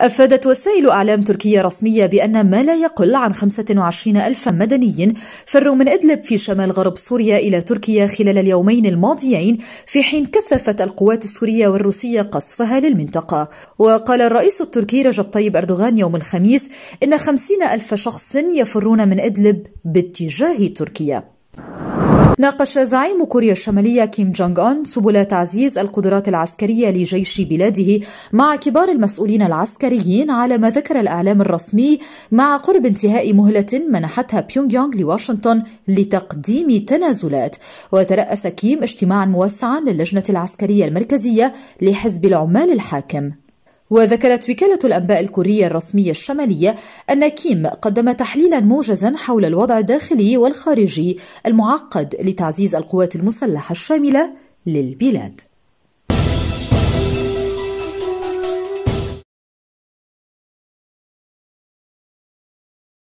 أفادت وسائل أعلام تركية رسمية بأن ما لا يقل عن 25 ألف مدني فروا من إدلب في شمال غرب سوريا إلى تركيا خلال اليومين الماضيين في حين كثفت القوات السورية والروسية قصفها للمنطقة وقال الرئيس التركي رجب طيب أردوغان يوم الخميس إن 50 ألف شخص يفرون من إدلب باتجاه تركيا ناقش زعيم كوريا الشمالية كيم جونغ أون سبل تعزيز القدرات العسكرية لجيش بلاده مع كبار المسؤولين العسكريين على ما ذكر الإعلام الرسمي مع قرب انتهاء مهلة منحتها بيونغ يونغ لواشنطن لتقديم تنازلات وترأس كيم اجتماعا موسعا للجنة العسكرية المركزية لحزب العمال الحاكم وذكرت وكالة الأنباء الكورية الرسمية الشمالية أن كيم قدم تحليلا موجزا حول الوضع الداخلي والخارجي المعقد لتعزيز القوات المسلحة الشاملة للبلاد